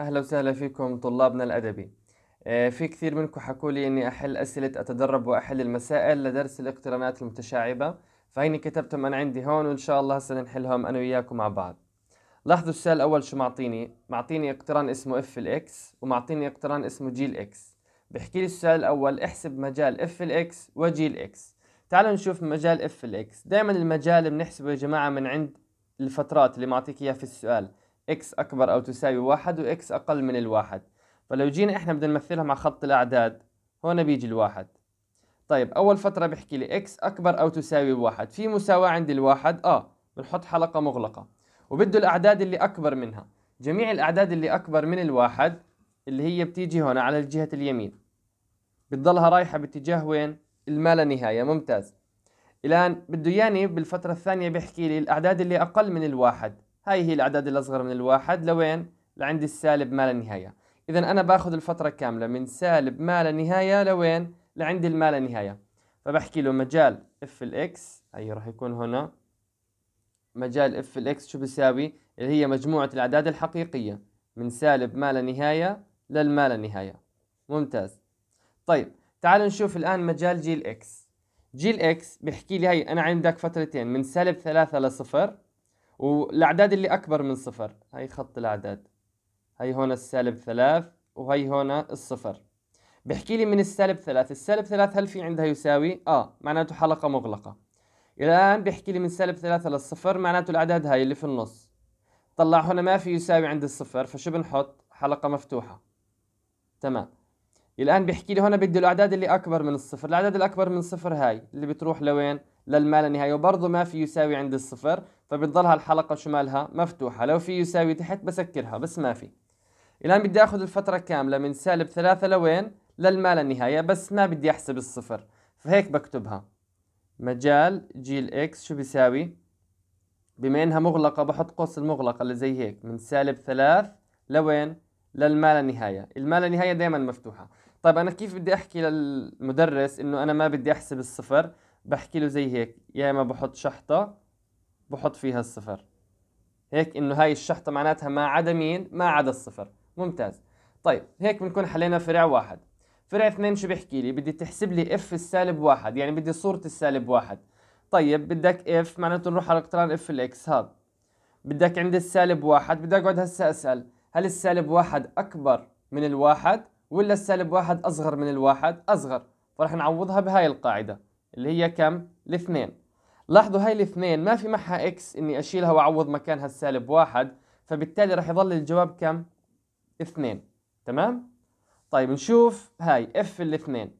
أهلا وسهلا فيكم طلابنا الأدبي آه، في كثير منكم حكوا لي إني أحل أسئلة أتدرب وأحل المسائل لدرس الاقترانات المتشعبة فهيني كتبتهم أنا عندي هون وإن شاء الله هسه نحلهم أنا وياكم مع بعض لاحظوا السؤال الأول شو معطيني معطيني اقتران اسمه اف الإكس ومعطيني اقتران اسمه جي الإكس بحكي لي السؤال الأول احسب مجال اف الإكس وجي الإكس تعالوا نشوف مجال اف الإكس دائما المجال بنحسبه يا جماعة من عند الفترات اللي معطيك إياها في السؤال x أكبر أو تساوي واحد و x أقل من الواحد فلو جينا إحنا بدنا نمثلها مع خط الأعداد هون بيجي الواحد طيب أول فترة بحكي لي x أكبر أو تساوي واحد في مساواة عند الواحد آه بنحط حلقة مغلقة وبده الأعداد اللي أكبر منها جميع الأعداد اللي أكبر من الواحد اللي هي بتيجي هون على الجهة اليمين بتضلها رايحة باتجاه وين؟ الما لا نهاية ممتاز الآن بده ياني بالفترة الثانية بيحكي لي الأعداد اللي أقل من الواحد هاي هي الأعداد الأصغر من الواحد لوين؟ لعند السالب ما لا نهاية إذا أنا باخذ الفترة كاملة من سالب ما لا نهاية لوين؟ لعند ما لا نهاية فبحكي له مجال اف الاكس هي راح يكون هنا مجال اف الاكس شو بيساوي؟ اللي هي مجموعة الأعداد الحقيقية من سالب ما لا نهاية للما لا نهاية ممتاز طيب تعالوا نشوف الآن مجال جي الاكس جي الاكس بيحكي لي هي أنا عندك فترتين من سالب ثلاثة لصفر والاعداد اللي اكبر من صفر هاي خط الاعداد هاي هون السالب ثلاث وهي هون الصفر بحكي لي من السالب ثلاث السالب ثلاث هل في عندها يساوي اه معناته حلقة مغلقة الان بحكي لي من سالب ثلاثة للصفر معناته الاعداد هاي اللي في النص طلع هنا ما في يساوي عند الصفر فشو بنحط حلقة مفتوحة تمام الان بحكي لي هنا بدي الاعداد اللي اكبر من الصفر الاعداد الاكبر من الصفر هاي اللي بتروح لوين للمال النهائي نهايه وبرضه ما في يساوي عند الصفر فبتضلها الحلقة شمالها مفتوحة لو في يساوي تحت بسكرها بس ما في الآن بدي أخذ الفترة كاملة من سالب ثلاثة لوين للما للنهاية بس ما بدي أحسب الصفر فهيك بكتبها مجال جيل إكس شو بيساوي بما إنها مغلقة بحط قوس المغلقة اللي زي هيك من سالب ثلاث لوين للما للنهاية الما للنهاية دايما مفتوحة طيب أنا كيف بدي أحكي للمدرس إنه أنا ما بدي أحسب الصفر بحكي له زي هيك يا إما بحط شحطة بحط فيها الصفر هيك انه هاي الشحطة معناتها ما عدا مين؟ ما عدا الصفر ممتاز طيب هيك بنكون حلينا فرع واحد فرع اثنين شو بيحكي لي؟ بدي تحسب لي اف السالب واحد يعني بدي صورة السالب واحد طيب بدك اف معناته نروح على اقتران اف الاكس هذا بدك عند السالب واحد بدي اقعد هسه اسأل هل السالب واحد اكبر من الواحد ولا السالب واحد اصغر من الواحد؟ اصغر فرح نعوضها بهاي القاعدة اللي هي كم؟ الاثنين لاحظوا هاي الاثنين ما في معها اكس اني اشيلها واعوض مكانها السالب واحد فبالتالي رح يظل الجواب كم؟ اثنين تمام؟ طيب نشوف هاي اف الاثنين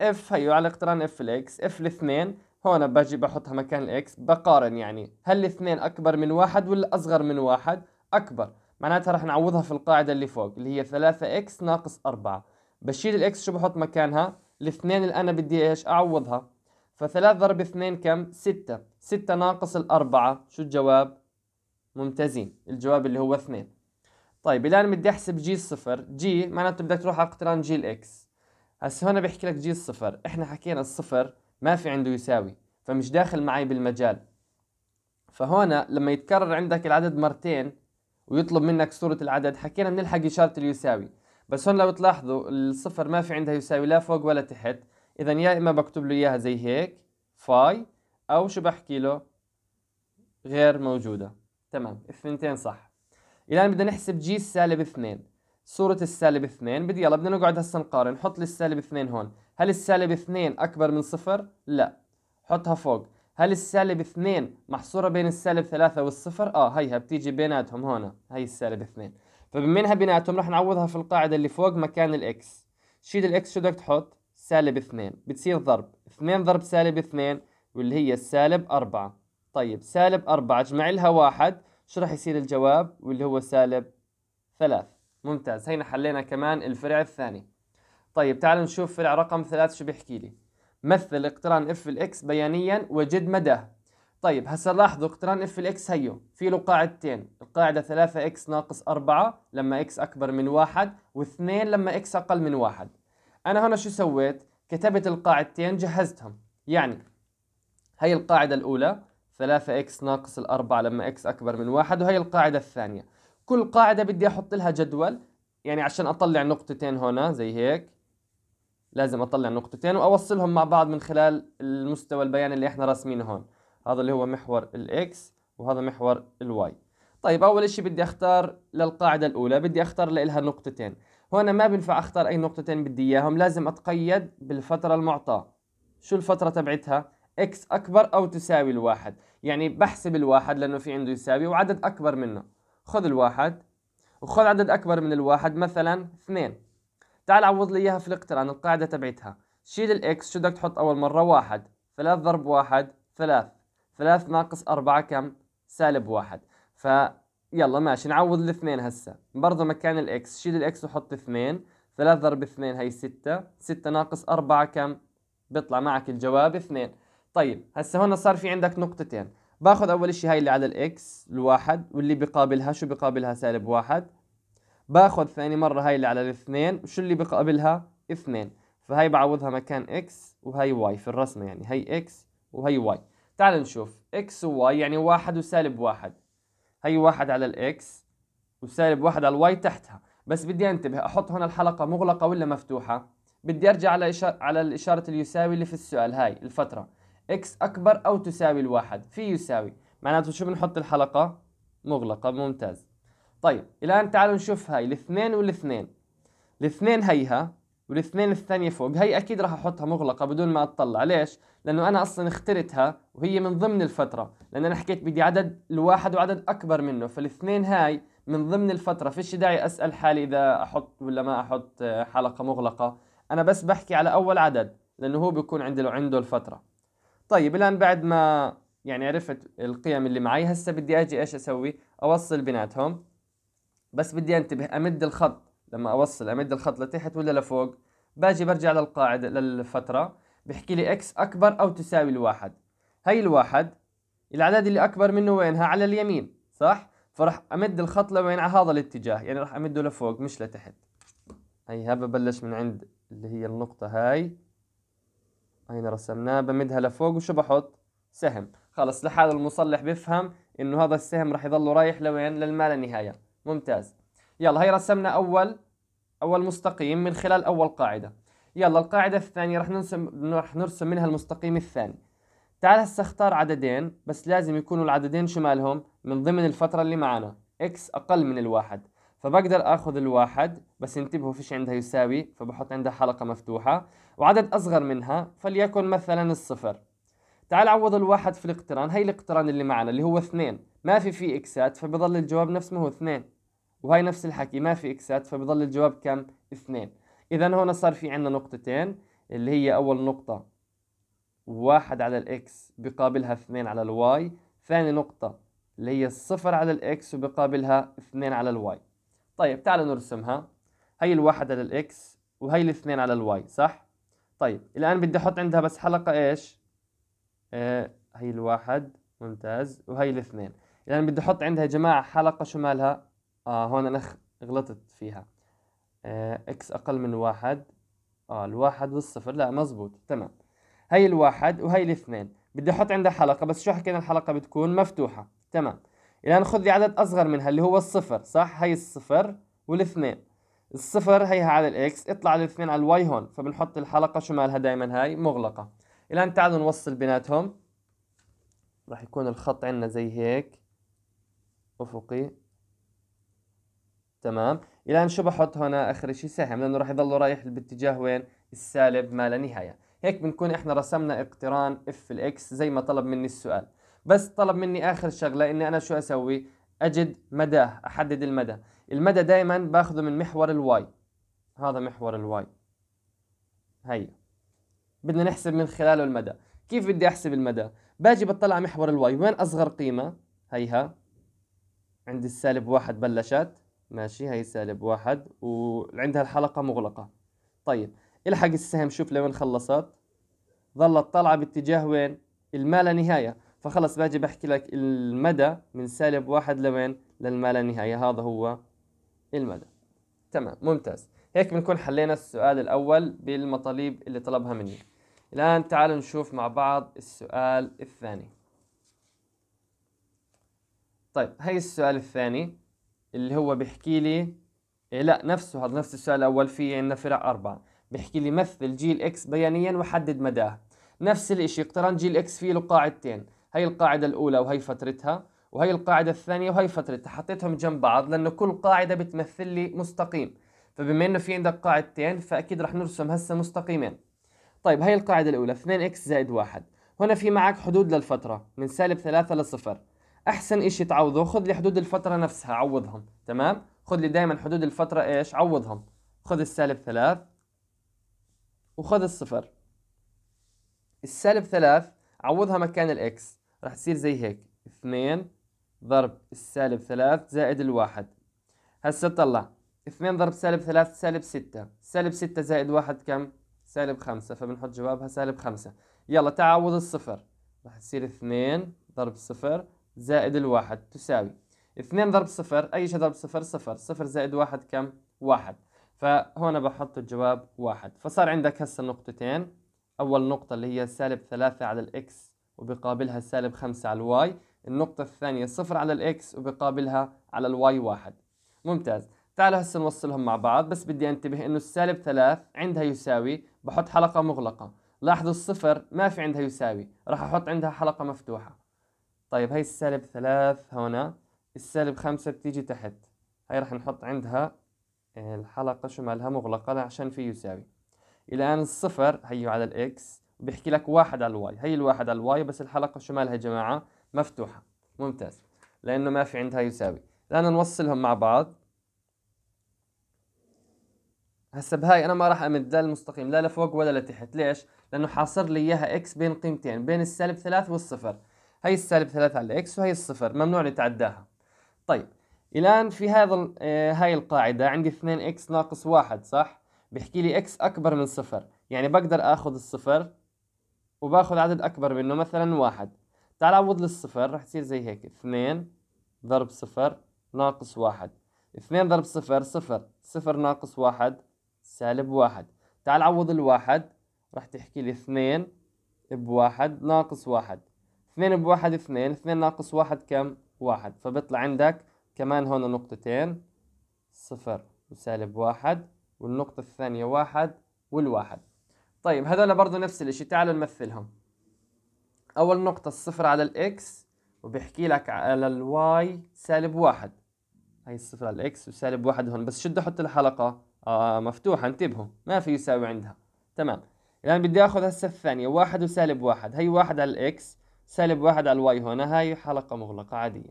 اف هي على اقتران اف الاكس اف الاثنين هون باجي بحطها مكان الاكس بقارن يعني هل الاثنين اكبر من واحد ولا اصغر من واحد؟ اكبر معناتها رح نعوضها في القاعدة اللي فوق اللي هي 3 اكس ناقص 4 بشيل الاكس شو بحط مكانها؟ الاثنين اللي انا بدي ايش؟ اعوضها فثلاث ضرب اثنين كم؟ ستة ستة ناقص الأربعة شو الجواب؟ ممتازين الجواب اللي هو اثنين طيب الآن بدي أحسب جي الصفر جي معناته بدك تروح على اقتران جي الإكس هسه هنا بيحكي لك جي الصفر إحنا حكينا الصفر ما في عنده يساوي فمش داخل معي بالمجال فهنا لما يتكرر عندك العدد مرتين ويطلب منك صورة العدد حكينا بنلحق إشارة اليساوي بس هون لو تلاحظوا الصفر ما في عندها يساوي لا فوق ولا تحت إذا يا إما بكتب له إياها زي هيك فاي أو شو بحكي له غير موجودة تمام الثنتين صح الآن بدنا نحسب جي السالب 2 صورة السالب 2 بدي يلا بدنا نقعد هسا نقارن حط لي السالب 2 هون هل السالب 2 أكبر من صفر؟ لا حطها فوق هل السالب 2 محصورة بين السالب 3 والصفر؟ اه هيها بتيجي بيناتهم هون هي السالب 2 فبمنها بيناتهم رح نعوضها في القاعدة اللي فوق مكان الاكس شيل الاكس شو بدك تحط؟ سالب 2 بتصير ضرب 2 ضرب سالب 2 واللي هي سالب 4 طيب سالب 4 اجمع لها 1 شو راح يصير الجواب واللي هو سالب 3 ممتاز هينا حلينا كمان الفرع الثاني طيب تعالوا نشوف فرع رقم 3 شو بيحكي لي مثل اقتران اف الاكس بيانيا وجد مداه طيب هسا لاحظوا اقتران اف الاكس هيو في له قاعدتين القاعدة 3 اكس ناقص 4 لما اكس أكبر من 1 و2 لما اكس أقل من 1 انا هنا شو سويت كتبت القاعدتين جهزتهم يعني هي القاعده الاولى 3x ناقص الأربعة لما x أكبر من واحد وهي القاعدة الثانية كل قاعدة بدي أحط لها جدول يعني عشان أطلع نقطتين هنا زي هيك لازم أطلع نقطتين وأوصلهم مع بعض من خلال المستوى البياني اللي إحنا راسمينه هون هذا اللي هو محور الإكس وهذا محور الواي طيب أول إشي بدي أختار للقاعدة الأولى بدي أختار لها نقطتين هنا ما بينفع اختار اي نقطتين بدي اياهم لازم اتقيد بالفتره المعطاه شو الفتره تبعتها اكس اكبر او تساوي الواحد يعني بحسب الواحد لانه في عنده يساوي وعدد اكبر منه خذ الواحد وخذ عدد اكبر من الواحد مثلا اثنين تعال عوض لي اياها في الاقتران القاعده تبعتها شيل الاكس شو بدك تحط اول مره واحد ثلاث ضرب واحد ثلاث ثلاث ناقص أربعة كم سالب واحد ف يلا ماشي نعوض الاثنين هسا برضه مكان الاكس شيل الاكس وحط اثنين ثلاثة ضرب اثنين هي ستة ستة ناقص أربعة كم بيطلع معك الجواب اثنين طيب هسا هون صار في عندك نقطتين باخذ أول شيء هاي اللي على الاكس الواحد واللي بقابلها شو بقابلها سالب واحد باخذ ثاني مرة هاي اللي على الاثنين وشو اللي بقابلها اثنين فهي بعوضها مكان اكس وهي واي في الرسمة يعني هي اكس وهي واي تعال نشوف اكس وواي يعني واحد وسالب واحد هي واحد على الاكس وسالب واحد على الواي تحتها بس بدي انتبه احط هنا الحلقه مغلقه ولا مفتوحه بدي ارجع على على الاشاره اليساوي اللي في السؤال هاي الفتره اكس اكبر او تساوي الواحد في يساوي معناته شو بنحط الحلقه مغلقه ممتاز طيب الان تعالوا نشوف هاي الاثنين والاثنين الاثنين هيها والاثنين الثانية فوق هي أكيد راح أحطها مغلقة بدون ما أطلع ليش؟ لأنه أنا أصلا اخترتها وهي من ضمن الفترة لأن أنا حكيت بدي عدد الواحد وعدد أكبر منه فالاثنين هاي من ضمن الفترة فيش داعي أسأل حالي إذا أحط ولا ما أحط آه، حلقة مغلقة أنا بس بحكي على أول عدد لأنه هو بيكون عنده عنده الفترة طيب الآن بعد ما يعني عرفت القيم اللي معي هسه بدي أجي إيش أسوي أوصل بيناتهم بس بدي أنتبه أمد الخط لما اوصل امد الخط لتحت ولا لفوق باجي برجع للقاعدة للفترة بحكي لي اكس اكبر او تساوي الواحد هي الواحد العدد اللي اكبر منه وينها على اليمين صح فراح امد الخط لوين على هذا الاتجاه يعني راح امده لفوق مش لتحت هي هذا ببلش من عند اللي هي النقطة هاي هنا رسمناه بمدها لفوق وشو بحط سهم خلص لحال المصلح بفهم انه هذا السهم راح يضل رايح لوين للما لا نهاية ممتاز يلا هي رسمنا أول أول مستقيم من خلال أول قاعدة يلا القاعدة الثانية رح نرسم رح نرسم منها المستقيم الثاني تعال هسه اختار عددين بس لازم يكونوا العددين شمالهم من ضمن الفترة اللي معنا اكس أقل من الواحد فبقدر اخذ الواحد بس انتبهوا فيش عندها يساوي فبحط عندها حلقة مفتوحة وعدد اصغر منها فليكن مثلا الصفر تعال عوض الواحد في الاقتران هي الاقتران اللي معنا اللي هو اثنين ما في فيه اكسات فبضل الجواب نفس ما هو اثنين وهي نفس الحكي ما في اكسات فبضل الجواب كم اثنين اذا هون صار في عندنا نقطتين اللي هي اول نقطة واحد على الاكس بقابلها اثنين على الواي ثاني نقطة اللي هي الصفر على الاكس وبقابلها اثنين على الواي طيب تعال نرسمها هي الواحد على الاكس وهي الاثنين على الواي صح طيب الان بدي احط عندها بس حلقة ايش آه هي الواحد ممتاز وهي الاثنين الان بدي احط عندها يا جماعة حلقة شو مالها آه هون أنا غلطت فيها آه إكس أقل من واحد آه الواحد والصفر لا مزبوط تمام هي الواحد وهي الاثنين بدي أحط عندها حلقة بس شو حكينا الحلقة بتكون مفتوحة تمام الآن خذ لي عدد أصغر منها اللي هو الصفر صح هي الصفر والاثنين الصفر هيها على الاكس اطلع على الاثنين على الواي هون فبنحط الحلقة شمالها دائما هاي مغلقة الآن تعالوا نوصل بيناتهم راح يكون الخط عندنا زي هيك أفقي تمام الى ان شو بحط هنا اخر شيء سهم لانه راح يضل رايح باتجاه وين السالب ما لا نهايه هيك بنكون احنا رسمنا اقتران اف الاكس زي ما طلب مني السؤال بس طلب مني اخر شغله اني انا شو اسوي اجد مداه احدد المدى المدى دائما باخذه من محور الواي هذا محور الواي هي بدنا نحسب من خلاله المدى كيف بدي احسب المدى باجي بطلع محور الواي وين اصغر قيمه هيها عند السالب واحد بلشت ماشي هي سالب واحد وعندها الحلقة مغلقة طيب الحق السهم شوف لوين خلصت ظلت طالعة باتجاه وين الما لا نهاية فخلص باجي بحكي لك المدى من سالب واحد لوين للما لا نهاية هذا هو المدى تمام ممتاز هيك بنكون حلينا السؤال الأول بالمطالب اللي طلبها مني الآن تعالوا نشوف مع بعض السؤال الثاني طيب هاي السؤال الثاني اللي هو بيحكي لي إيه لا نفسه هذا نفس السؤال الأول في عندنا فرع أربعة بيحكي لي مثل جيل إكس بيانيا وحدد مداه نفس الإشي اقترن جيل إكس فيه له قاعدتين هي القاعدة الأولى وهي فترتها وهي القاعدة الثانية وهي فترتها حطيتهم جنب بعض لأنه كل قاعدة بتمثل لي مستقيم فبما إنه في عندك قاعدتين فأكيد رح نرسم هسه مستقيمين طيب هي القاعدة الأولى 2 إكس زائد واحد هنا في معك حدود للفترة من سالب ثلاثة لصفر احسن اشي تعوضه خذ لي حدود الفتره نفسها عوضهم تمام خذ لي دائما حدود الفتره ايش عوضهم خذ السالب ثلاث وخذ الصفر السالب ثلاث عوضها مكان الاكس راح تصير زي هيك اثنين ضرب السالب ثلاث زائد الواحد هسه طلع اثنين ضرب سالب ثلاث سالب ستة سالب ستة زائد واحد كم سالب خمسة فبنحط جوابها سالب خمسة يلا تعوض الصفر راح تصير اثنين ضرب صفر زائد الواحد تساوي اثنين ضرب صفر أي شيء ضرب صفر صفر صفر زائد واحد كم واحد فهنا بحط الجواب واحد فصار عندك هسه نقطتين أول نقطة اللي هي سالب ثلاثة على الإكس وبقابلها سالب خمسة على الواي النقطة الثانية صفر على الإكس وبقابلها على الواي واحد ممتاز تعال هسه نوصلهم مع بعض بس بدي انتبه انه السالب ثلاث عندها يساوي بحط حلقة مغلقة لاحظوا الصفر ما في عندها يساوي راح احط عندها حلقة مفتوحة طيب هاي السالب ثلاث هنا السالب خمسة بتيجي تحت هاي رح نحط عندها آه، الحلقة شمالها مغلقة عشان في يساوي الآن الصفر هيو على الإكس بيحكي لك واحد على الواي هي الواحد على الواي بس الحلقة شمالها يا جماعة مفتوحة ممتاز لأنه ما في عندها يساوي الآن نوصلهم مع بعض هسا بهاي انا ما راح امد لا المستقيم لا لفوق ولا لتحت ليش؟ لانه حاصر لي اياها اكس بين قيمتين بين السالب ثلاث والصفر هي السالب 3 على الاكس وهي الصفر ممنوع نتعداها طيب الان في هذا آه، هاي القاعده عندي 2 اكس ناقص 1 صح بيحكي لي اكس اكبر من صفر يعني بقدر اخذ الصفر وباخذ عدد اكبر منه مثلا واحد تعال عوض للصفر رح تصير زي هيك 2 ضرب صفر ناقص واحد 2 ضرب صفر صفر 0 ناقص واحد سالب واحد تعال عوض الواحد رح تحكي لي 2 بواحد ناقص واحد 2 بواحد 2 2 ناقص واحد كم واحد فبيطلع عندك كمان هون نقطتين صفر وسالب واحد والنقطة الثانية واحد والواحد طيب هذول برضه نفس الاشي تعالوا نمثلهم أول نقطة الصفر على الإكس وبيحكي لك على الواي سالب واحد هي الصفر على الإكس وسالب واحد هون بس شد حط الحلقة آه مفتوحة انتبهوا ما في يساوي عندها تمام الآن يعني بدي آخذ هسه الثانية واحد وسالب واحد هي واحد على الإكس سالب واحد على الواي هنا هاي حلقة مغلقة عادية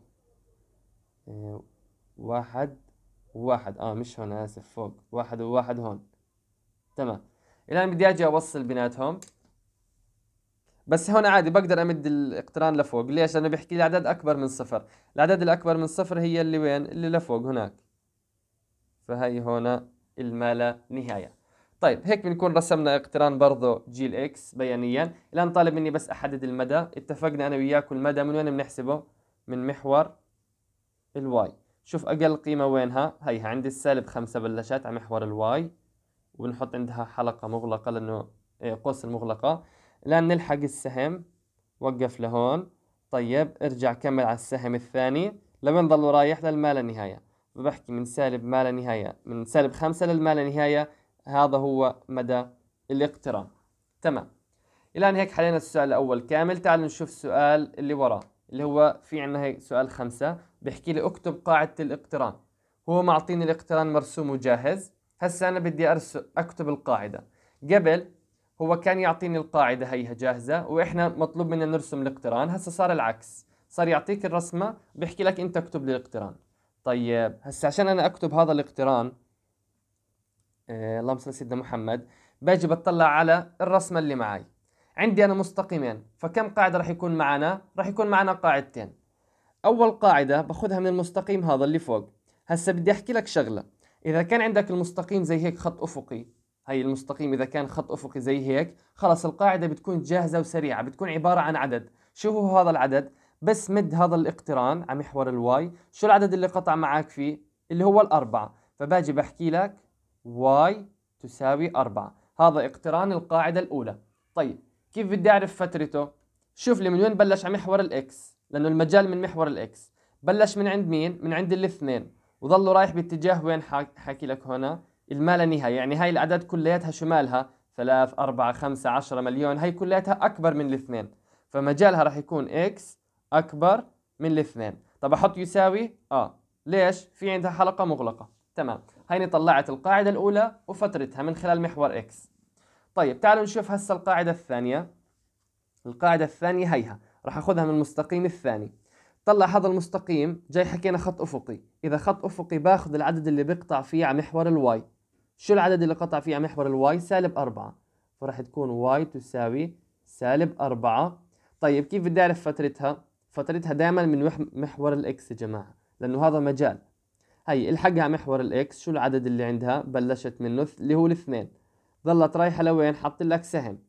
إيه، واحد وواحد اه مش هون اسف فوق واحد وواحد هون تمام الان بدي اجي اوصل بيناتهم بس هون عادي بقدر امد الاقتران لفوق ليش لانه بيحكي لي اعداد اكبر من صفر العدد الاكبر من صفر هي اللي وين اللي لفوق هناك فهي هون المالة نهايه طيب هيك بنكون رسمنا اقتران برضه جيل اكس بيانيا الان طالب مني بس احدد المدى اتفقنا انا وياكم المدى من وين بنحسبه من محور الواي شوف اقل قيمه وينها هيها عند السالب خمسة بلشت على محور الواي وبنحط عندها حلقه مغلقه لانه إيه، قوس المغلقه الان نلحق السهم وقف لهون طيب ارجع كمل على السهم الثاني لوين ضل رايح للمال النهايه نهايه فبحكي من سالب ما لا نهايه من سالب خمسة للما لا نهايه هذا هو مدى الاقتران تمام الان هيك حلينا السؤال الاول كامل تعالوا نشوف السؤال اللي وراه اللي هو في عندنا هيك سؤال خمسة بحكي لي اكتب قاعدة الاقتران هو معطيني الاقتران مرسوم وجاهز هسا انا بدي ارسم اكتب القاعدة قبل هو كان يعطيني القاعدة هيها جاهزة واحنا مطلوب منا نرسم الاقتران هسا صار العكس صار يعطيك الرسمة بحكي لك انت اكتب لي الاقتران طيب هسا عشان انا اكتب هذا الاقتران آه، اللهم صل سيدنا محمد باجي بطلع على الرسمة اللي معي عندي أنا مستقيمين فكم قاعدة راح يكون معنا؟ راح يكون معنا قاعدتين أول قاعدة باخذها من المستقيم هذا اللي فوق هسا بدي أحكي لك شغلة إذا كان عندك المستقيم زي هيك خط أفقي هي المستقيم إذا كان خط أفقي زي هيك خلص القاعدة بتكون جاهزة وسريعة بتكون عبارة عن عدد شو هو هذا العدد؟ بس مد هذا الاقتران على محور الواي شو العدد اللي قطع معك فيه؟ اللي هو الأربعة فباجي بحكي لك y تساوي 4 هذا اقتران القاعدة الأولى طيب كيف بدي أعرف فترته؟ شوف لي من وين بلش على محور الإكس لأنه المجال من محور الإكس بلش من عند مين؟ من عند الاثنين وظلوا رايح باتجاه وين حاكي لك هنا؟ الما لا نهاية يعني هاي الأعداد كلياتها شو مالها؟ 3 4 5 10 مليون هاي كلياتها أكبر من الاثنين فمجالها راح يكون إكس أكبر من الاثنين طب أحط يساوي؟ آه ليش؟ في عندها حلقة مغلقة تمام هيني طلعت القاعدة الأولى وفترتها من خلال محور X طيب تعالوا نشوف هسه القاعدة الثانية القاعدة الثانية هيها راح أخذها من المستقيم الثاني طلع هذا المستقيم جاي حكينا خط أفقي إذا خط أفقي باخذ العدد اللي بيقطع فيه على محور الواي شو العدد اللي قطع فيه على محور الواي سالب أربعة فراح تكون واي تساوي سالب أربعة طيب كيف بدي أعرف فترتها فترتها دائما من محور الإكس يا جماعة لأنه هذا مجال هي الحقها محور الاكس شو العدد اللي عندها بلشت منه اللي هو الاثنين ظلت رايحة لوين حط لك سهم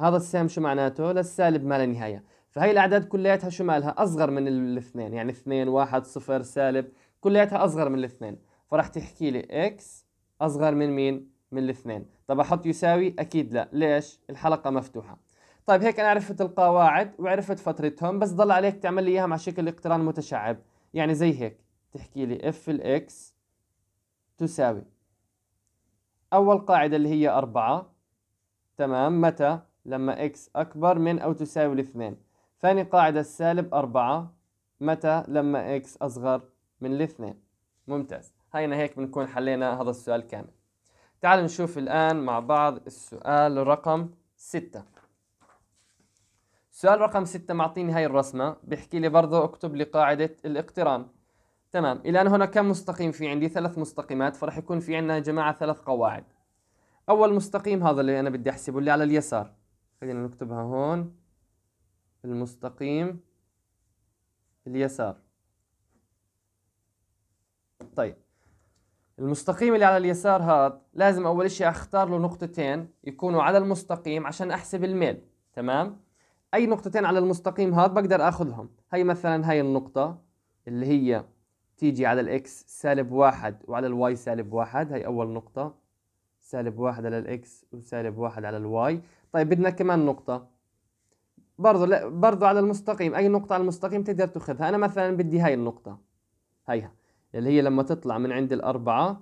هذا السهم شو معناته للسالب ما لا نهاية فهي الأعداد كلياتها شو مالها أصغر من الاثنين يعني اثنين واحد صفر سالب كلياتها أصغر من الاثنين فراح تحكي لي اكس أصغر من مين من الاثنين طب أحط يساوي أكيد لا ليش الحلقة مفتوحة طيب هيك أنا عرفت القواعد وعرفت فترتهم بس ضل عليك تعمل لي إياها مع شكل اقتران متشعب يعني زي هيك تحكي لي اف الاكس تساوي أول قاعدة اللي هي أربعة تمام متى لما اكس أكبر من أو تساوي الاثنين ثاني قاعدة السالب أربعة متى لما اكس أصغر من الاثنين ممتاز هينا هيك بنكون حلينا هذا السؤال كامل تعالوا نشوف الآن مع بعض السؤال رقم ستة سؤال رقم ستة معطيني هاي الرسمة بيحكي لي برضه اكتب لي قاعدة الاقتران تمام الى ان هنا كم مستقيم في عندي ثلاث مستقيمات فراح يكون في عندنا يا جماعه ثلاث قواعد اول مستقيم هذا اللي انا بدي احسبه اللي على اليسار خلينا نكتبها هون المستقيم اليسار طيب المستقيم اللي على اليسار هذا لازم اول شيء اختار له نقطتين يكونوا على المستقيم عشان احسب الميل تمام اي نقطتين على المستقيم هذا بقدر اخذهم هي مثلا هاي النقطه اللي هي تيجي على الاكس سالب واحد وعلى الواي سالب واحد هي أول نقطة سالب واحد على الاكس وسالب واحد على الواي طيب بدنا كمان نقطة برضو لا برضو على المستقيم أي نقطة على المستقيم تقدر تاخذها أنا مثلا بدي هاي النقطة هيها اللي هي لما تطلع من عند الأربعة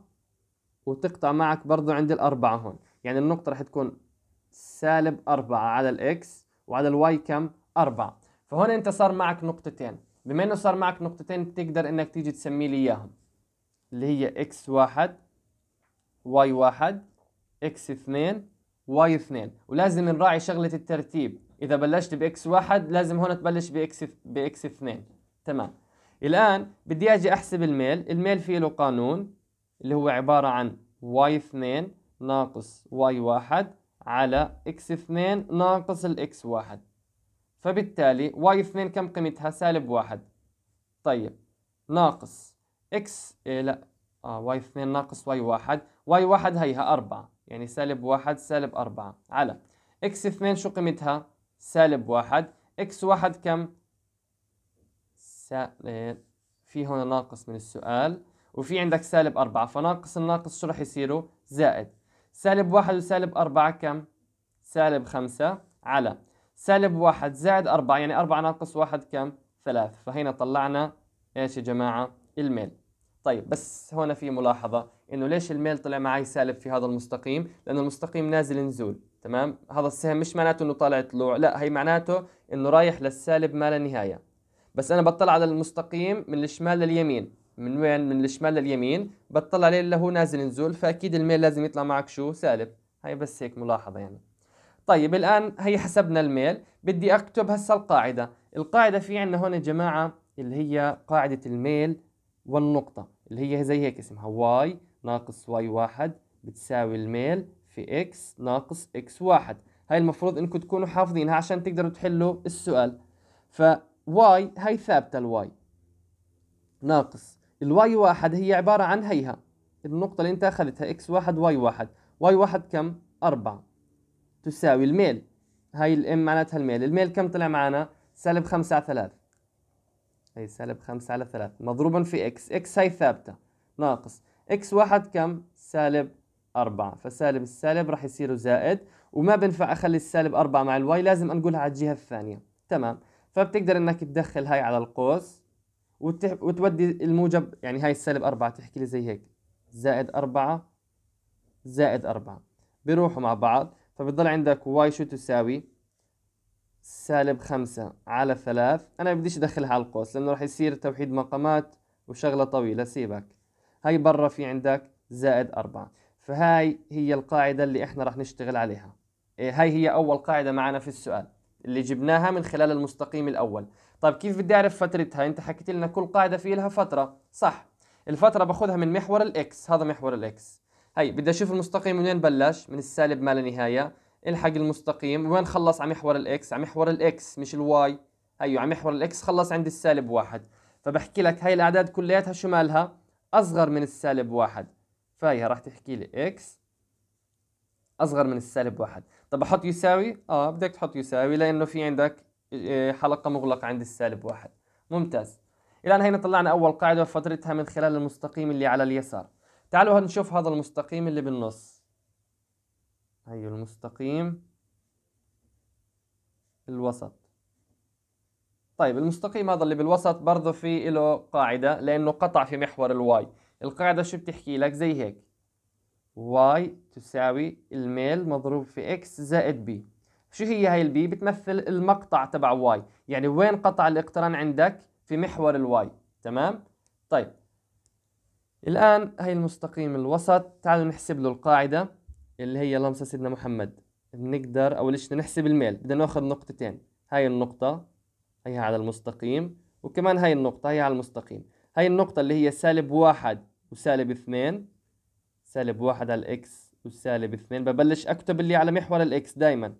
وتقطع معك برضو عند الأربعة هون يعني النقطة رح تكون سالب أربعة على الإكس وعلى الواي كم أربعة فهون أنت صار معك نقطتين بما انه صار معك نقطتين بتقدر انك تيجي تسمي لي اياهم اللي هي اكس واحد واي واحد اكس اثنين واي اثنين ولازم نراعي شغلة الترتيب اذا بلشت باكس واحد لازم هون تبلش باكس باكس اثنين تمام الان بدي اجي احسب الميل الميل فيه له قانون اللي هو عبارة عن واي اثنين ناقص واي واحد على اكس اثنين ناقص الاكس واحد فبالتالي واي اثنين كم قيمتها سالب واحد طيب ناقص اكس إيه لا اه واي اثنين ناقص واي واحد واي واحد هيها أربعة يعني سالب واحد سالب أربعة على اكس اثنين شو قيمتها سالب واحد اكس واحد كم سالب إيه، في هنا ناقص من السؤال وفي عندك سالب أربعة فناقص الناقص شو راح يصيروا زائد سالب واحد وسالب أربعة كم سالب خمسة على سالب واحد زائد أربعة يعني أربعة ناقص واحد كم؟ ثلاث فهنا طلعنا إيش يا جماعة؟ الميل طيب بس هنا في ملاحظة إنه ليش الميل طلع معي سالب في هذا المستقيم؟ لأن المستقيم نازل نزول تمام؟ هذا السهم مش معناته إنه طالع طلوع لا هي معناته إنه رايح للسالب ما لا نهاية بس أنا بطلع على المستقيم من الشمال لليمين من وين؟ من الشمال لليمين بطلع عليه اللي هو نازل نزول فأكيد الميل لازم يطلع معك شو؟ سالب هاي بس هيك ملاحظة يعني طيب الآن هي حسبنا الميل بدي أكتب هسا القاعدة القاعدة في عندنا هون يا جماعة اللي هي قاعدة الميل والنقطة اللي هي زي هيك اسمها واي ناقص واي واحد بتساوي الميل في اكس ناقص اكس واحد هاي المفروض انكم تكونوا حافظينها عشان تقدروا تحلوا السؤال ف y هاي ثابتة الواي ناقص الواي واحد هي عبارة عن هيها النقطة اللي انت اخذتها اكس واحد واي واحد واي واحد كم؟ أربعة تساوي الميل هاي الام معناتها الميل الميل كم طلع معنا سالب 5 على 3 هي سالب 5 على 3 مضروبا في اكس اكس هاي ثابته ناقص اكس واحد كم سالب 4 فسالب السالب راح يصير زائد وما بنفع اخلي السالب 4 مع الواي لازم انقلها على الجهه الثانيه تمام فبتقدر انك تدخل هاي على القوس وتح... وتودي الموجب يعني هاي السالب 4 تحكي لي زي هيك زائد 4 زائد 4 بيروحوا مع بعض فبتضل طيب، عندك واي شو تساوي سالب خمسة على ثلاث أنا بديش أدخلها على القوس لأنه راح يصير توحيد مقامات وشغلة طويلة سيبك هاي برا في عندك زائد أربعة فهاي هي القاعدة اللي إحنا راح نشتغل عليها إيه، هاي هي أول قاعدة معنا في السؤال اللي جبناها من خلال المستقيم الأول طيب كيف بدي أعرف فترتها أنت حكيت لنا كل قاعدة في لها فترة صح الفترة باخذها من محور الإكس هذا محور الإكس هي بدي اشوف المستقيم من وين بلش من السالب ما لا نهايه الحق المستقيم وين خلص على محور الاكس على محور الاكس مش الواي هيو على محور الاكس خلص عند السالب واحد فبحكي لك هاي الاعداد كلياتها شو مالها اصغر من السالب واحد فهي راح تحكي لي اكس اصغر من السالب واحد طب احط يساوي اه بدك تحط يساوي لانه في عندك آه، حلقه مغلقه عند السالب واحد ممتاز الان هينا طلعنا اول قاعده وفترتها من خلال المستقيم اللي على اليسار تعالوا هنشوف هذا المستقيم اللي بالنص هيو المستقيم الوسط طيب المستقيم هذا اللي بالوسط برضه في له قاعدة لأنه قطع في محور الواي القاعدة شو بتحكي لك زي هيك واي تساوي الميل مضروب في اكس زائد بي شو هي هاي البي بتمثل المقطع تبع واي يعني وين قطع الاقتران عندك في محور الواي تمام طيب الآن هي المستقيم الوسط تعالوا نحسب له القاعدة اللي هي لمسة سيدنا محمد بنقدر أول شيء نحسب الميل بدنا ناخذ نقطتين هاي النقطة هي على المستقيم وكمان هاي النقطة هي على المستقيم هاي النقطة اللي هي سالب واحد وسالب اثنين سالب واحد على الإكس وسالب اثنين ببلش أكتب اللي على محور الإكس دايما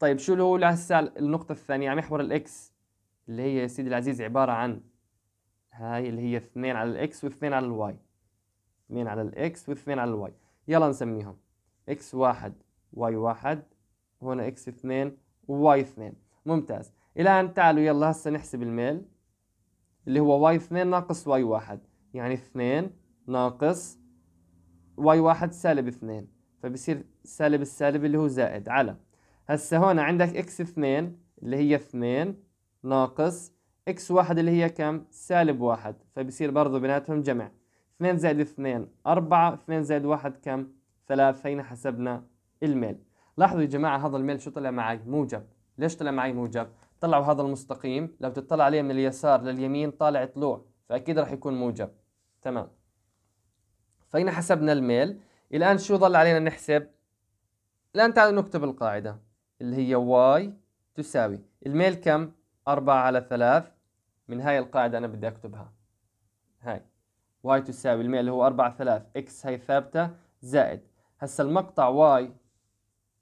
طيب شو اللي هو النقطة الثانية على محور الإكس اللي هي يا سيدي العزيز عبارة عن هاي اللي هي 2 على الاكس و2 على الواي 2 على الاكس و2 على الواي يلا نسميهم اكس واحد واي واحد هنا اكس اثنين وواي اثنين ممتاز الان تعالوا يلا هسه نحسب الميل اللي هو واي اثنين ناقص واي واحد يعني اثنين ناقص واي واحد سالب اثنين فبصير سالب السالب اللي هو زائد على هسه هون عندك اكس اثنين اللي هي اثنين ناقص اكس واحد اللي هي كم سالب واحد فبصير برضه بيناتهم جمع اثنين زائد اثنين أربعة اثنين زائد واحد كم ثلاث هينا حسبنا الميل لاحظوا يا جماعة هذا الميل شو طلع معي موجب ليش طلع معي موجب طلعوا هذا المستقيم لو تطلع عليه من اليسار لليمين طالع طلوع فأكيد راح يكون موجب تمام فهنا حسبنا الميل الآن شو ظل علينا نحسب الآن تعالوا نكتب القاعدة اللي هي y تساوي الميل كم 4 على 3 من هاي القاعدة أنا بدي أكتبها هاي واي تساوي المية اللي هو أربعة ثلاث إكس هاي ثابتة زائد هسا المقطع واي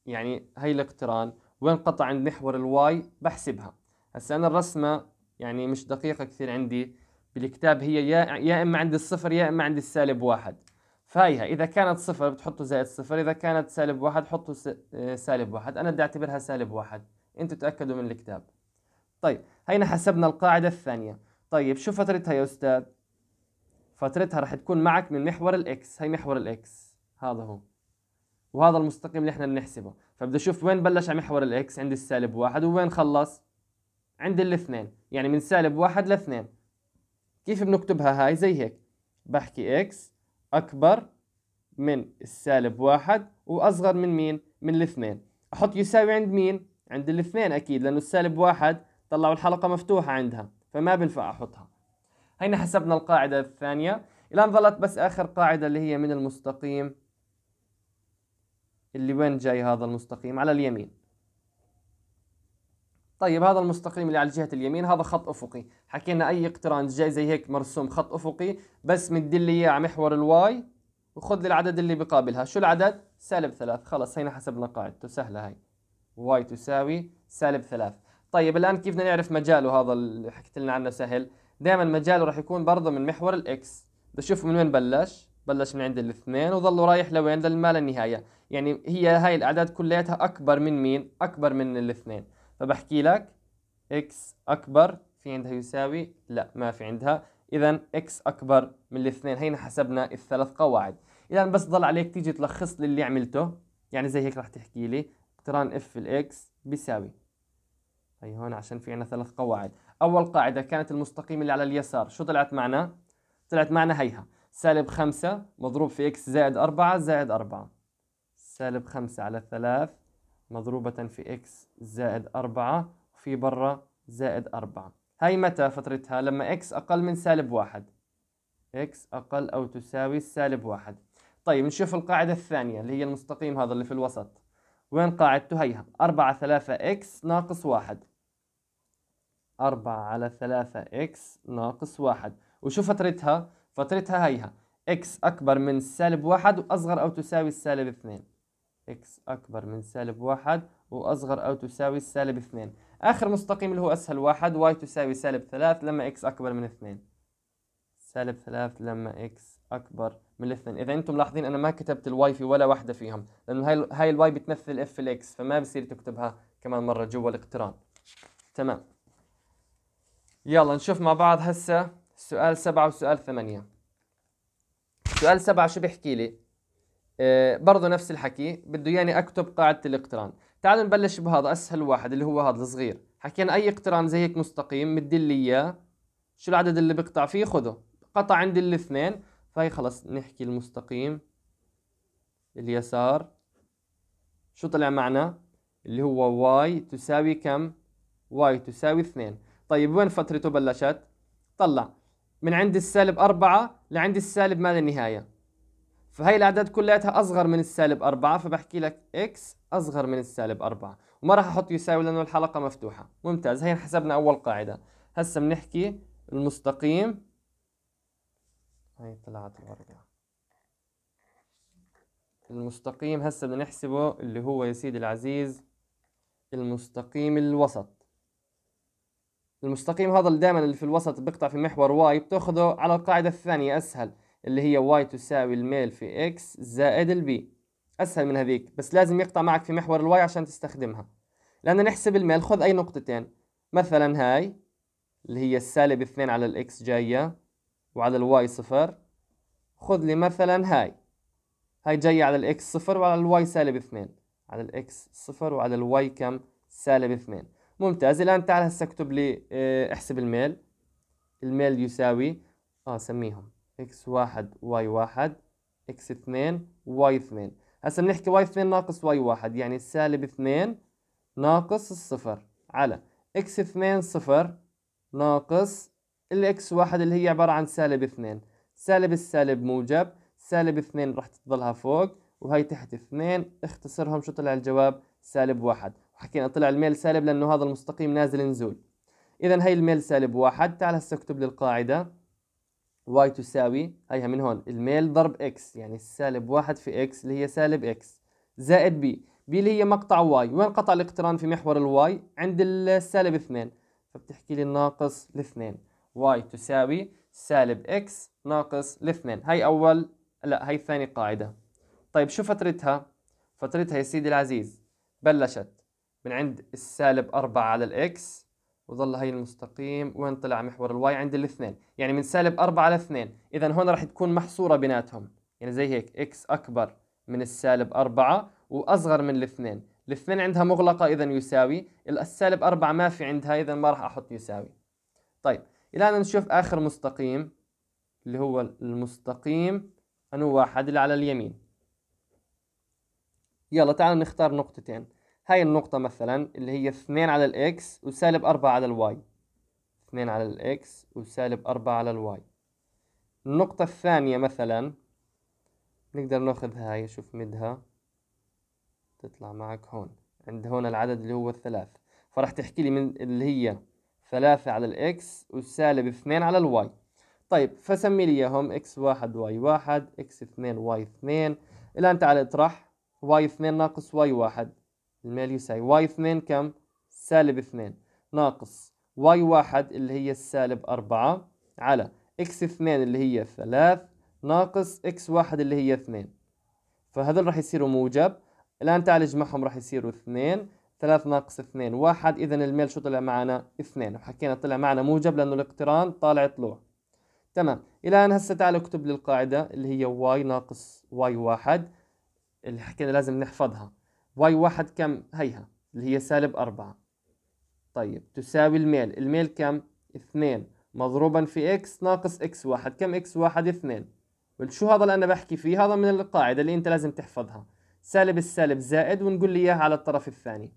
يعني هاي الاقتران وين قطع عند محور الواي بحسبها هسا أنا الرسمة يعني مش دقيقة كثير عندي بالكتاب هي يا, يا إما عند الصفر يا إما عند السالب واحد فهيها إذا كانت صفر بتحطوا زائد صفر إذا كانت سالب واحد حطوا آه، سالب واحد أنا بدي أعتبرها سالب واحد أنتوا تأكدوا من الكتاب طيب هينا حسبنا القاعدة الثانية طيب شو فترتها يا أستاذ؟ فترتها رح تكون معك من محور الإكس هي محور الإكس هذا هو وهذا المستقيم اللي احنا بنحسبه فبدي اشوف وين بلش على محور الاكس عند السالب واحد ووين خلص عند الاثنين يعني من سالب واحد لاثنين كيف بنكتبها هاي زي هيك بحكي اكس اكبر من السالب واحد واصغر من مين من الاثنين احط يساوي عند مين عند الاثنين اكيد لانه السالب واحد طلعوا الحلقة مفتوحة عندها فما بنفع أحطها هنا حسبنا القاعدة الثانية الآن ظلت بس آخر قاعدة اللي هي من المستقيم اللي وين جاي هذا المستقيم على اليمين طيب هذا المستقيم اللي على جهة اليمين هذا خط أفقي حكينا أي اقتران جاي زي هيك مرسوم خط أفقي بس مدلي إياه على محور الواي وخذ لي العدد اللي بقابلها شو العدد؟ سالب ثلاث خلص هنا حسبنا قاعدته سهلة هاي واي تساوي سالب ثلاث طيب الآن كيف بدنا نعرف مجاله هذا اللي حكيت لنا عنه سهل دائما مجاله راح يكون برضه من محور الإكس بشوف من وين بلش بلش من عند الاثنين وظل رايح لوين لما للنهاية يعني هي هاي الأعداد كلياتها أكبر من مين أكبر من الاثنين فبحكي لك إكس أكبر في عندها يساوي لا ما في عندها إذا إكس أكبر من الاثنين هينا حسبنا الثلاث قواعد إذا بس ضل عليك تيجي تلخص لي اللي عملته يعني زي هيك راح تحكي لي اقتران اف الإكس بيساوي هي هون عشان في عندنا ثلاث قواعد أول قاعدة كانت المستقيم اللي على اليسار شو طلعت معنا؟ طلعت معنا هيها سالب خمسة مضروب في إكس زائد أربعة زائد أربعة سالب خمسة على ثلاث مضروبة في إكس زائد أربعة وفي برا زائد أربعة هاي متى فترتها؟ لما إكس أقل من سالب واحد إكس أقل أو تساوي سالب واحد طيب نشوف القاعدة الثانية اللي هي المستقيم هذا اللي في الوسط وين قاعدته هيها؟ أربعة ثلاثة إكس ناقص واحد 4 على 3 x ناقص 1 وشو فترتها فترتها هيها x اكبر من سالب 1 واصغر او تساوي السالب 2 x اكبر من سالب 1 واصغر او تساوي السالب 2 اخر مستقيم اللي هو اسهل واحد y تساوي سالب 3 لما x اكبر من 2 سالب 3 لما x اكبر من 2 اذا انتم ملاحظين انا ما كتبت الواي في ولا واحده فيهم لانه هاي الواي بتمثل f الاكس فما بصير تكتبها كمان مره جوا الاقتران تمام يلا نشوف مع بعض هسه سؤال سبعة وسؤال ثمانية سؤال سبعة شو بيحكي لي آه برضه نفس الحكي بده يعني اكتب قاعدة الاقتران تعالوا نبلش بهذا اسهل واحد اللي هو هذا الصغير حكينا اي اقتران زي هيك مستقيم مدي لي اياه شو العدد اللي بقطع فيه خده قطع عندي الاثنين فهي خلص نحكي المستقيم اليسار شو طلع معنا اللي هو واي تساوي كم واي تساوي اثنين طيب وين فترته بلشت طلع من عند السالب أربعة لعند السالب ما النهاية فهي الأعداد كلها أصغر من السالب أربعة فبحكي لك إكس أصغر من السالب أربعة وما راح أحط يساوي لأنه الحلقة مفتوحة ممتاز هي حسبنا أول قاعدة هسا بنحكي المستقيم هي طلعت الورقة المستقيم هسا بدنا نحسبه اللي هو يا سيدي العزيز المستقيم الوسط المستقيم هذا اللي دائما اللي في الوسط بيقطع في محور واي بتاخذه على القاعدة الثانية أسهل اللي هي واي تساوي الميل في اكس زائد البي أسهل من هذيك بس لازم يقطع معك في محور الواي عشان تستخدمها لأن نحسب الميل خذ أي نقطتين مثلا هاي اللي هي السالب اثنين على الاكس جاية وعلى الواي صفر خذ لي مثلا هاي هاي جاية على الاكس صفر وعلى الواي سالب اثنين على الاكس صفر وعلى الواي كم سالب اثنين ممتاز الآن تعال هسه اكتب لي آه، احسب الميل الميل يساوي اه سميهم اكس واحد واي واحد اكس اثنين واي اثنين هسه بنحكي واي اثنين ناقص واي واحد يعني سالب اثنين ناقص الصفر على اكس اثنين صفر ناقص الاكس واحد اللي هي عبارة عن سالب اثنين سالب السالب موجب سالب اثنين رح تضلها فوق وهي تحت اثنين اختصرهم شو طلع الجواب سالب واحد حكينا طلع الميل سالب لأنه هذا المستقيم نازل نزول إذا هي الميل سالب واحد تعال هسه اكتب لي القاعدة y تساوي هيها من هون الميل ضرب x يعني سالب واحد في x اللي هي سالب x زائد b b اللي هي مقطع y وين قطع الاقتران في محور الواي عند السالب اثنين فبتحكي لي ناقص الاثنين y تساوي سالب x ناقص الاثنين هي أول لا هي ثاني قاعدة طيب شو فترتها؟ فترتها يا سيدي العزيز بلشت من عند السالب 4 على الاكس وظل هي المستقيم وين طلع محور الواي عند الاثنين يعني من سالب 4 على 2 اذا هون راح تكون محصوره بيناتهم يعني زي هيك اكس اكبر من السالب 4 واصغر من الاثنين الاثنين عندها مغلقه اذا يساوي السالب 4 ما في عندها اذا ما راح احط يساوي طيب الان نشوف اخر مستقيم اللي هو المستقيم انو واحد اللي على اليمين يلا تعالوا نختار نقطتين هاي النقطة مثلا اللي هي 2 على الإكس وسالب 4 على الواي 2 على الإكس وسالب 4 على الواي النقطة الثانية مثلا نقدر ناخذ هاي شوف مدها تطلع معك هون عند هون العدد اللي هو الثلاث فراح تحكي لي من اللي هي ثلاثة على الإكس وسالب اثنين على الواي طيب فسمي لي إياهم إكس واحد واي واحد إكس اثنين واي اثنين الآن تعال اطرح واي اثنين ناقص واي واحد المال يساوي واي اثنين كم سالب اثنين ناقص واي واحد اللي هي سالب أربعة على اكس اثنين اللي هي ثلاث ناقص اكس واحد اللي هي اثنين فهذول راح يصيروا موجب الآن تعالج معهم راح يصيروا اثنين ثلاث ناقص اثنين واحد إذا الميل شو طلع معنا اثنين وحكينا طلع معنا موجب لأنه الاقتران طالع طلوع تمام الآن هسه تعال اكتب لي القاعدة اللي هي واي ناقص واي واحد اللي حكينا لازم نحفظها واي واحد كم هيها اللي هي سالب أربعة طيب تساوي الميل الميل كم اثنين مضروبا في اكس ناقص اكس واحد كم اكس واحد اثنين شو هذا اللي أنا بحكي فيه هذا من القاعدة اللي أنت لازم تحفظها سالب السالب زائد ونقول لي إياها على الطرف الثاني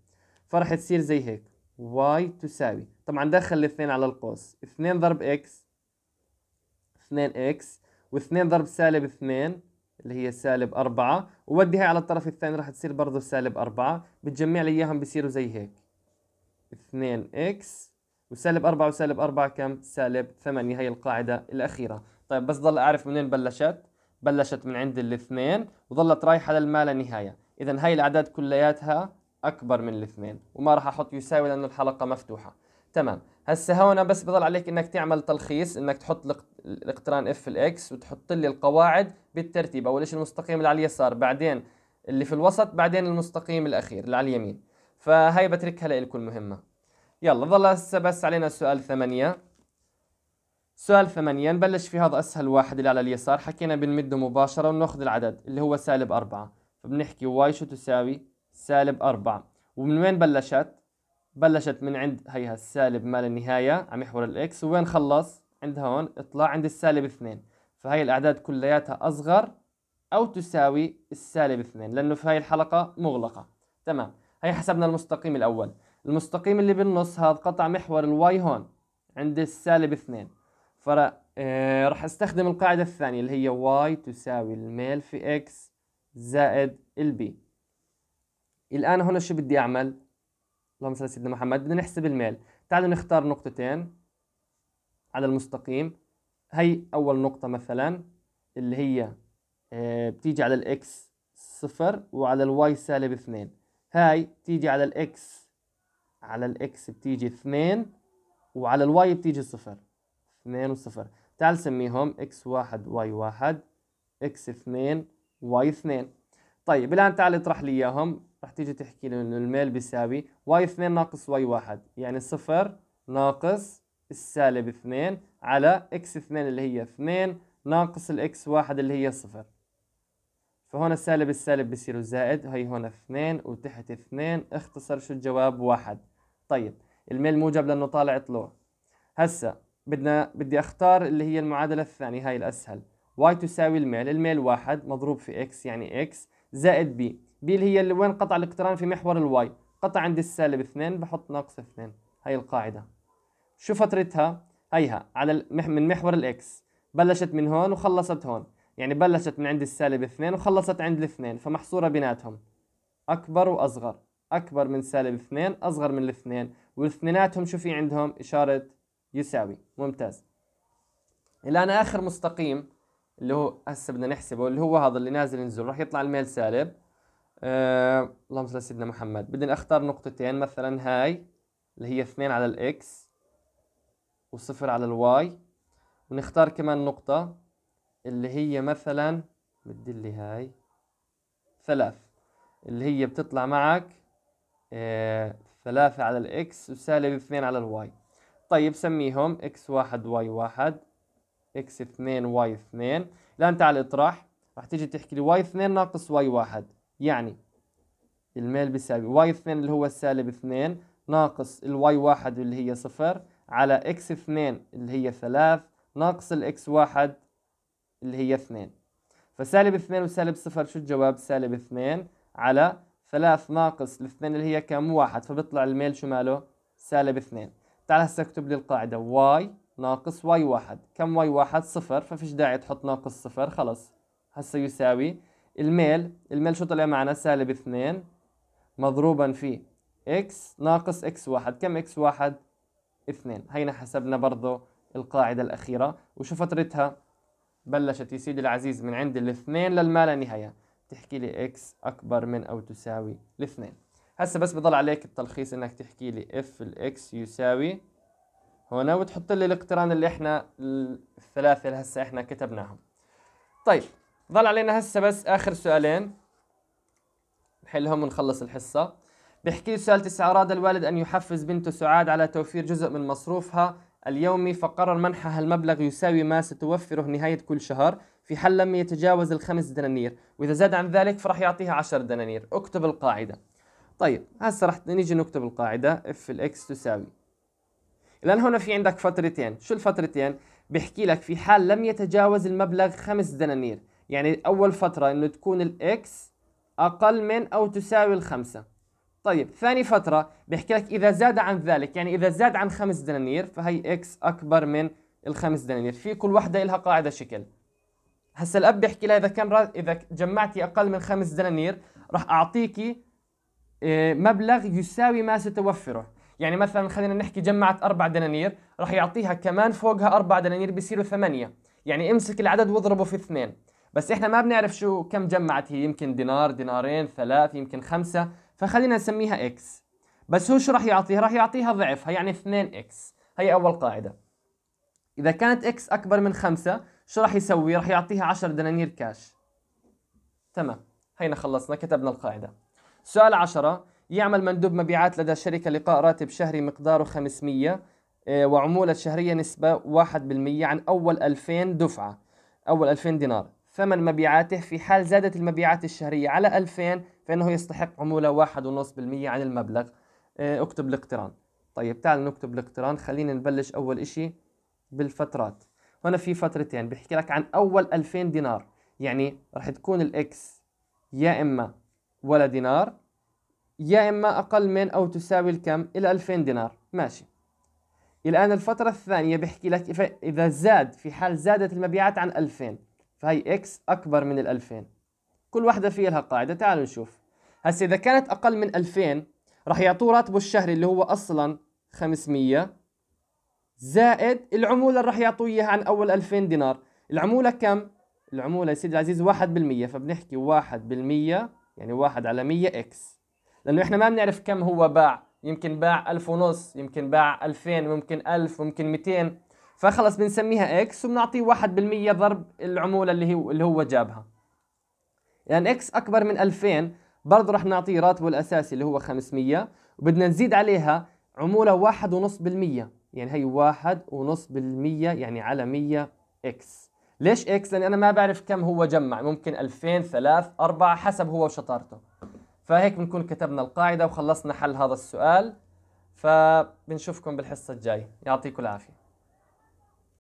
فرح تصير زي هيك واي تساوي طبعا دخل الاثنين على القوس اثنين ضرب اكس اثنين اكس واثنين ضرب سالب اثنين اللي هي سالب 4 ووديها على الطرف الثاني راح تصير برضه سالب 4 بتجمع لي اياهم بصيروا زي هيك 2 اكس وسالب 4 وسالب 4 كم؟ سالب 8 هي القاعدة الأخيرة طيب بس ضل أعرف منين بلشت بلشت من عند الاثنين وظلت رايحة للما لا نهاية إذا هاي الأعداد كلياتها أكبر من الاثنين وما راح أحط يساوي لأنه الحلقة مفتوحة تمام هسه هون بس بضل عليك انك تعمل تلخيص انك تحط الاقتران اف الاكس وتحط لي القواعد بالترتيب اول شيء المستقيم اللي على اليسار بعدين اللي في الوسط بعدين المستقيم الاخير اللي على اليمين فهي بتركها لكم مهمه يلا ضل هسه بس علينا سؤال ثمانية سؤال ثمانية نبلش في هذا أسهل واحد اللي على اليسار حكينا بنمده مباشرة وناخذ العدد اللي هو سالب أربعة فبنحكي واي شو تساوي سالب أربعة ومن وين بلشت بلشت من عند هيها السالب مال النهاية على محور الإكس وين خلص؟ عند هون اطلع عند السالب اثنين فهي الأعداد كلياتها أصغر أو تساوي السالب اثنين لأنه في هاي الحلقة مغلقة تمام هي حسبنا المستقيم الأول المستقيم اللي بالنص هذا قطع محور الواي هون عند السالب اثنين رح آه، استخدم القاعدة الثانية اللي هي واي تساوي الميل في اكس زائد البي الآن هنا شو بدي أعمل؟ اللهم صل على سيدنا محمد بدنا نحسب المال تعالوا نختار نقطتين على المستقيم هي اول نقطة مثلا اللي هي آه، بتيجي على الاكس صفر وعلى الواي سالب اثنين هاي بتيجي على الاكس على الاكس بتيجي اثنين وعلى الواي بتيجي صفر اثنين وصفر تعال سميهم اكس واحد واي واحد اكس اثنين واي اثنين طيب الان تعال اطرح لي اياهم راح تيجي تحكي لي انه الميل بيساوي واي 2 ناقص واي 1 يعني صفر ناقص السالب 2 على اكس 2 اللي هي 2 ناقص الاكس 1 اللي هي صفر فهون السالب السالب بصيروا زائد هي هون 2 وتحت 2 اختصر شو الجواب 1 طيب الميل موجب لانه طالع طلوع هسا بدنا بدي اختار اللي هي المعادله الثانيه هاي الاسهل y تساوي الميل الميل واحد مضروب في x يعني x زائد b بي اللي هي اللي وين قطع الاقتران في محور الواي قطع عند السالب 2 بحط ناقص 2 هي القاعدة شو فترتها هيها على من محور الاكس بلشت من هون وخلصت هون يعني بلشت من عند السالب 2 وخلصت عند الاثنين فمحصورة بيناتهم أكبر وأصغر أكبر من سالب 2 أصغر من الاثنين والاثنيناتهم شو في عندهم إشارة يساوي ممتاز الآن آخر مستقيم اللي هو هسه بدنا نحسبه اللي هو هذا اللي نازل ينزل راح يطلع الميل سالب آه، اللهم صل سيدنا محمد بدنا اختار نقطتين مثلا هاي اللي هي 2 على الاكس وصفر على الواي ونختار كمان نقطة اللي هي مثلا بدي هاي ثلاث اللي هي بتطلع معك آه ثلاثة على الاكس وسالب اثنين على الواي طيب سميهم اكس واحد واي واحد اكس اثنين واي اثنين الان تعال اطرح راح تيجي تحكي لي واي اثنين ناقص واي واحد يعني الميل بيساوي واي 2 اللي هو السالب 2 ناقص الواي 1 اللي هي صفر على اكس 2 اللي هي 3 ناقص الاكس 1 اللي هي 2 فسالب 2 وسالب صفر شو الجواب سالب 2 على 3 ناقص الاثنين اللي هي كم واحد فبيطلع الميل شو ماله سالب 2 تعال هسه اكتب لي القاعدة واي ناقص واي واحد كم واي واحد صفر ففيش داعي تحط ناقص صفر خلص هسه يساوي الميل الميل شو طلع معنا سالب اثنين مضروبا في اكس ناقص اكس واحد كم اكس واحد اثنين هينا حسبنا برضو القاعدة الأخيرة وشو فترتها بلشت يا سيدي العزيز من عند الاثنين للما لا نهاية تحكي لي اكس أكبر من أو تساوي الاثنين هسه بس بضل عليك التلخيص انك تحكي لي اف الاكس يساوي هنا وتحط لي الاقتران اللي احنا الثلاثه اللي هسه احنا كتبناهم طيب ظل علينا هسه بس اخر سؤالين نحلهم ونخلص الحصه بيحكي لي سؤال تسعة اراد الوالد ان يحفز بنته سعاد على توفير جزء من مصروفها اليومي فقرر منحها المبلغ يساوي ما ستوفره نهايه كل شهر في حال لم يتجاوز الخمس دنانير واذا زاد عن ذلك فراح يعطيها عشر دنانير اكتب القاعده طيب هسه راح نيجي نكتب القاعده اف الاكس تساوي الان هنا في عندك فترتين شو الفترتين بيحكي لك في حال لم يتجاوز المبلغ خمس دنانير يعني أول فترة إنه تكون الإكس أقل من أو تساوي الخمسة طيب ثاني فترة بيحكي لك إذا زاد عن ذلك يعني إذا زاد عن خمس دنانير فهي إكس أكبر من الخمس دنانير في كل وحدة لها قاعدة شكل هسا الأب بيحكي لها إذا كان إذا جمعتي أقل من خمس دنانير راح أعطيكي آه، مبلغ يساوي ما ستوفره يعني مثلا خلينا نحكي جمعت أربع دنانير راح يعطيها كمان فوقها أربع دنانير بيصيروا ثمانية يعني امسك العدد واضربه في اثنين بس احنا ما بنعرف شو كم جمعت هي يمكن دينار دينارين ثلاث يمكن خمسة فخلينا نسميها اكس بس هو شو راح يعطيها راح يعطيها ضعفها يعني 2 اكس هي اول قاعدة اذا كانت اكس اكبر من خمسة شو راح يسوي راح يعطيها 10 دنانير كاش تمام هينا خلصنا كتبنا القاعدة سؤال 10 يعمل مندوب مبيعات لدى شركة لقاء راتب شهري مقداره 500 آه، وعمولة شهرية نسبة 1% عن أول 2000 دفعة أول 2000 دينار ثمن مبيعاته في حال زادت المبيعات الشهرية على 2000 فإنه يستحق عمولة 1.5% عن المبلغ آه، اكتب الاقتران طيب تعال نكتب الاقتران خلينا نبلش أول إشي بالفترات هنا في فترتين بحكي لك عن أول 2000 دينار يعني راح تكون الإكس يا إما ولا دينار يا إما أقل من أو تساوي الكم إلى 2000 دينار ماشي الآن الفترة الثانية بحكي لك إذا زاد في حال زادت المبيعات عن 2000 فهي اكس اكبر من ال 2000 كل وحده في لها قاعده تعالوا نشوف هسه اذا كانت اقل من 2000 راح يعطوه راتبه الشهري اللي هو اصلا 500 زائد العموله اللي راح يعطوه اياها عن اول 2000 دينار العموله كم العموله يا سيدي العزيز 1% فبنحكي 1% يعني 1 على 100 اكس لانه احنا ما بنعرف كم هو باع يمكن باع 1000 ونص يمكن باع 2000 ممكن 1000 ممكن 200 فخلص بنسميها اكس وبنعطيه 1% ضرب العمولة اللي هو اللي هو جابها يعني اكس اكبر من 2000 برضه رح نعطيه راتبه الاساسي اللي هو 500 وبدنا نزيد عليها عمولة 1.5% يعني هي 1.5% يعني على 100 اكس ليش اكس؟ لاني انا ما بعرف كم هو جمع ممكن 2000 3 4 حسب هو وشطارته فهيك بنكون كتبنا القاعدة وخلصنا حل هذا السؤال فبنشوفكم بالحصة الجاي يعطيكم العافية